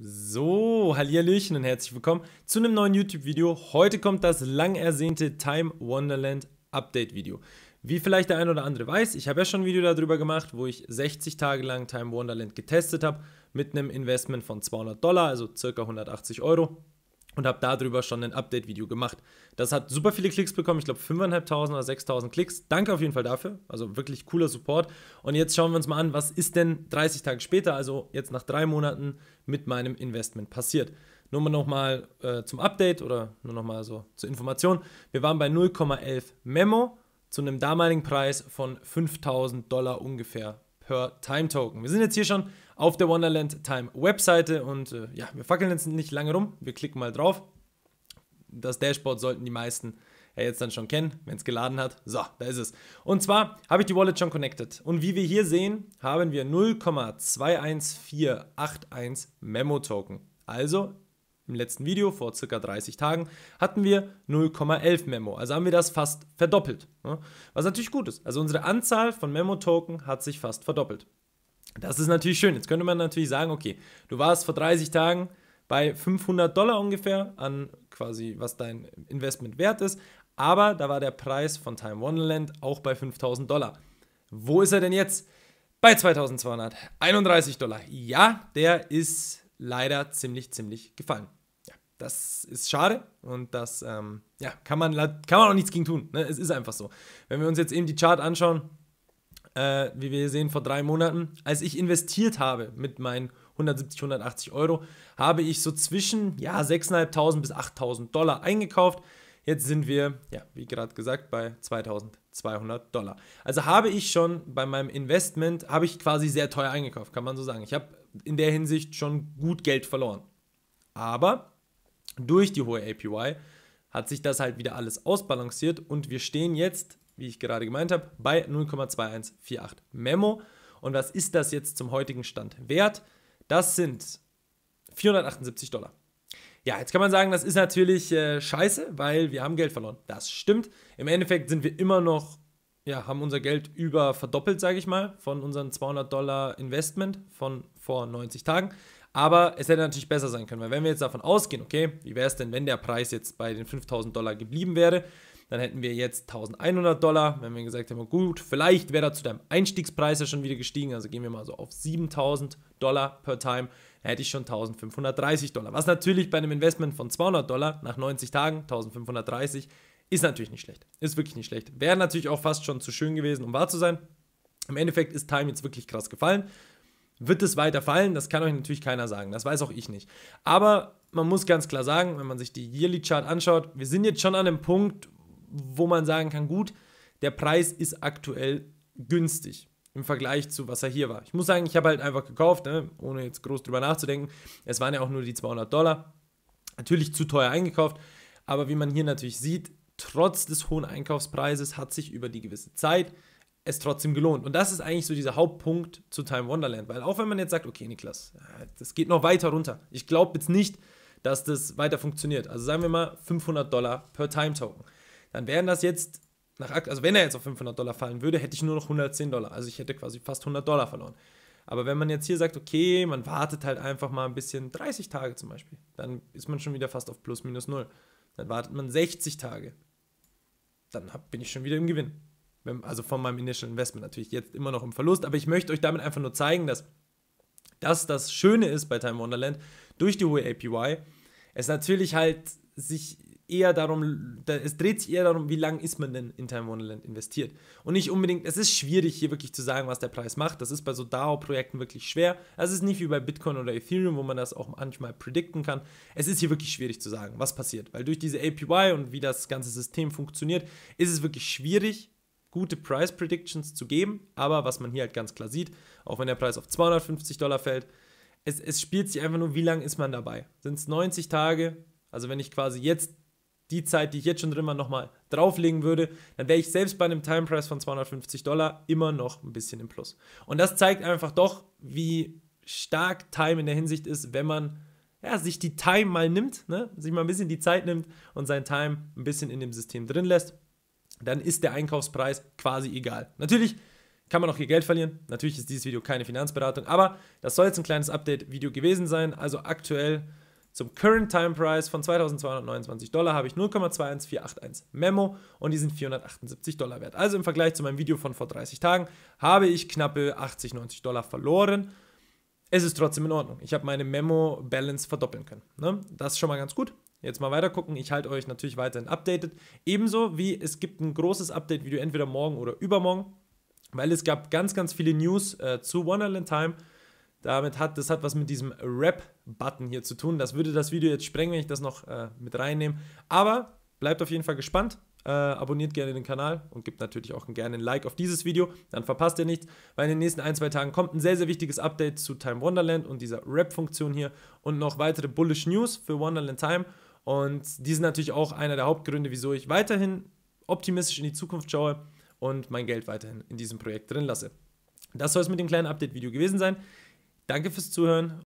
So, Hallihallöchen und herzlich willkommen zu einem neuen YouTube-Video. Heute kommt das lang ersehnte Time Wonderland Update Video. Wie vielleicht der ein oder andere weiß, ich habe ja schon ein Video darüber gemacht, wo ich 60 Tage lang Time Wonderland getestet habe mit einem Investment von 200 Dollar, also circa 180 Euro und habe darüber schon ein Update-Video gemacht. Das hat super viele Klicks bekommen, ich glaube 5.500 oder 6.000 Klicks. Danke auf jeden Fall dafür, also wirklich cooler Support. Und jetzt schauen wir uns mal an, was ist denn 30 Tage später, also jetzt nach drei Monaten mit meinem Investment passiert. Nur mal nochmal äh, zum Update oder nur nochmal so zur Information. Wir waren bei 0,11 Memo zu einem damaligen Preis von 5000 Dollar ungefähr per Time Token. Wir sind jetzt hier schon auf der Wonderland Time Webseite. Und äh, ja, wir fackeln jetzt nicht lange rum. Wir klicken mal drauf. Das Dashboard sollten die meisten ja jetzt dann schon kennen, wenn es geladen hat. So, da ist es. Und zwar habe ich die Wallet schon connected. Und wie wir hier sehen, haben wir 0,21481 Memo Token. Also im letzten Video vor circa 30 Tagen hatten wir 0,11 Memo. Also haben wir das fast verdoppelt. Ne? Was natürlich gut ist. Also unsere Anzahl von Memo Token hat sich fast verdoppelt. Das ist natürlich schön. Jetzt könnte man natürlich sagen, okay, du warst vor 30 Tagen bei 500 Dollar ungefähr an quasi, was dein Investment wert ist. Aber da war der Preis von Time Wonderland auch bei 5000 Dollar. Wo ist er denn jetzt? Bei 2231 Dollar. Ja, der ist leider ziemlich, ziemlich gefallen. Ja, das ist schade und das ähm, ja, kann, man, kann man auch nichts gegen tun. Ne? Es ist einfach so. Wenn wir uns jetzt eben die Chart anschauen, äh, wie wir sehen, vor drei Monaten, als ich investiert habe mit meinen 170, 180 Euro, habe ich so zwischen ja, 6.500 bis 8.000 Dollar eingekauft. Jetzt sind wir, ja, wie gerade gesagt, bei 2200 Dollar. Also habe ich schon bei meinem Investment, habe ich quasi sehr teuer eingekauft, kann man so sagen. Ich habe in der Hinsicht schon gut Geld verloren. Aber durch die hohe APY hat sich das halt wieder alles ausbalanciert und wir stehen jetzt wie ich gerade gemeint habe, bei 0,2148 Memo. Und was ist das jetzt zum heutigen Stand wert? Das sind 478 Dollar. Ja, jetzt kann man sagen, das ist natürlich äh, scheiße, weil wir haben Geld verloren. Das stimmt. Im Endeffekt sind wir immer noch, ja, haben unser Geld über verdoppelt, sage ich mal, von unserem 200 Dollar Investment von vor 90 Tagen. Aber es hätte natürlich besser sein können, weil wenn wir jetzt davon ausgehen, okay, wie wäre es denn, wenn der Preis jetzt bei den 5000 Dollar geblieben wäre, dann hätten wir jetzt 1100 Dollar. Wenn wir gesagt haben, gut, vielleicht wäre da zu deinem Einstiegspreis ja schon wieder gestiegen, also gehen wir mal so auf 7000 Dollar per Time, dann hätte ich schon 1530 Dollar. Was natürlich bei einem Investment von 200 Dollar nach 90 Tagen 1530 ist natürlich nicht schlecht. Ist wirklich nicht schlecht. Wäre natürlich auch fast schon zu schön gewesen, um wahr zu sein. Im Endeffekt ist Time jetzt wirklich krass gefallen. Wird es weiter fallen? Das kann euch natürlich keiner sagen. Das weiß auch ich nicht. Aber man muss ganz klar sagen, wenn man sich die Yearly Chart anschaut, wir sind jetzt schon an einem Punkt, wo man sagen kann, gut, der Preis ist aktuell günstig im Vergleich zu, was er hier war. Ich muss sagen, ich habe halt einfach gekauft, ne, ohne jetzt groß drüber nachzudenken. Es waren ja auch nur die 200 Dollar. Natürlich zu teuer eingekauft, aber wie man hier natürlich sieht, trotz des hohen Einkaufspreises hat sich über die gewisse Zeit es trotzdem gelohnt. Und das ist eigentlich so dieser Hauptpunkt zu Time Wonderland, weil auch wenn man jetzt sagt, okay, Niklas, äh, das geht noch weiter runter. Ich glaube jetzt nicht, dass das weiter funktioniert. Also sagen wir mal 500 Dollar per Time Token dann wären das jetzt, nach, also wenn er jetzt auf 500 Dollar fallen würde, hätte ich nur noch 110 Dollar. Also ich hätte quasi fast 100 Dollar verloren. Aber wenn man jetzt hier sagt, okay, man wartet halt einfach mal ein bisschen, 30 Tage zum Beispiel, dann ist man schon wieder fast auf plus minus null. Dann wartet man 60 Tage. Dann hab, bin ich schon wieder im Gewinn. Wenn, also von meinem Initial Investment natürlich jetzt immer noch im Verlust, aber ich möchte euch damit einfach nur zeigen, dass das das Schöne ist bei Time Wonderland durch die hohe APY. Es natürlich halt sich eher darum, es dreht sich eher darum, wie lange ist man denn in Time Wonderland investiert. Und nicht unbedingt, es ist schwierig hier wirklich zu sagen, was der Preis macht. Das ist bei so DAO-Projekten wirklich schwer. Das ist nicht wie bei Bitcoin oder Ethereum, wo man das auch manchmal predikten kann. Es ist hier wirklich schwierig zu sagen, was passiert. Weil durch diese APY und wie das ganze System funktioniert, ist es wirklich schwierig, gute Price Predictions zu geben. Aber was man hier halt ganz klar sieht, auch wenn der Preis auf 250 Dollar fällt, es, es spielt sich einfach nur, wie lange ist man dabei. Sind es 90 Tage? Also wenn ich quasi jetzt die Zeit, die ich jetzt schon drin war, nochmal drauflegen würde, dann wäre ich selbst bei einem Time Price von 250 Dollar immer noch ein bisschen im Plus. Und das zeigt einfach doch, wie stark Time in der Hinsicht ist, wenn man ja, sich die Time mal nimmt, ne? sich mal ein bisschen die Zeit nimmt und sein Time ein bisschen in dem System drin lässt, dann ist der Einkaufspreis quasi egal. Natürlich kann man auch hier Geld verlieren. Natürlich ist dieses Video keine Finanzberatung, aber das soll jetzt ein kleines Update-Video gewesen sein. Also aktuell zum Current Time Price von 2229 Dollar habe ich 0,21481 Memo und die sind 478 Dollar wert. Also im Vergleich zu meinem Video von vor 30 Tagen habe ich knappe 80, 90 Dollar verloren. Es ist trotzdem in Ordnung. Ich habe meine Memo-Balance verdoppeln können. Ne? Das ist schon mal ganz gut. Jetzt mal weiter gucken. Ich halte euch natürlich weiterhin updated. Ebenso wie es gibt ein großes Update-Video entweder morgen oder übermorgen, weil es gab ganz, ganz viele News äh, zu Wonderland Time. Damit hat, das hat was mit diesem Rap-Button hier zu tun. Das würde das Video jetzt sprengen, wenn ich das noch äh, mit reinnehme. Aber bleibt auf jeden Fall gespannt. Äh, abonniert gerne den Kanal und gebt natürlich auch gerne ein Like auf dieses Video. Dann verpasst ihr nichts, weil in den nächsten ein, zwei Tagen kommt ein sehr, sehr wichtiges Update zu Time Wonderland und dieser Rap-Funktion hier und noch weitere Bullish News für Wonderland Time. Und die sind natürlich auch einer der Hauptgründe, wieso ich weiterhin optimistisch in die Zukunft schaue und mein Geld weiterhin in diesem Projekt drin lasse. Das soll es mit dem kleinen Update-Video gewesen sein. Danke fürs Zuhören